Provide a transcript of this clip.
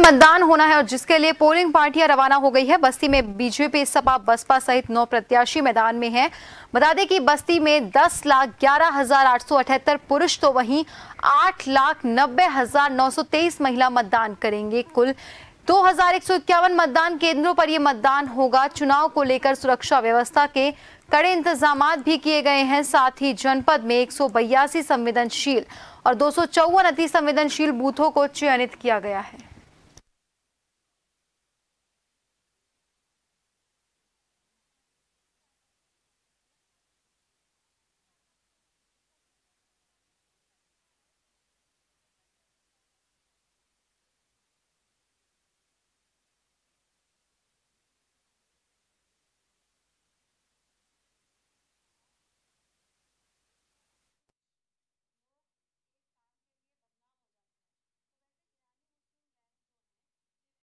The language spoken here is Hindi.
मतदान होना है और जिसके लिए पोलिंग पार्टियां रवाना हो गई है बस्ती में बीजेपी सपा बसपा सहित नौ प्रत्याशी मैदान में हैं बता दें कि बस्ती में दस लाख ग्यारह हजार आठ सौ अठहत्तर पुरुष तो वहीं आठ लाख नब्बे हजार नौ सौ तेईस महिला मतदान करेंगे कुल दो हजार एक सौ इक्यावन मतदान केंद्रों पर यह मतदान होगा चुनाव को लेकर सुरक्षा व्यवस्था के कड़े इंतजाम भी किए गए हैं साथ ही जनपद में एक संवेदनशील और दो अति संवेदनशील बूथों को चयनित किया गया है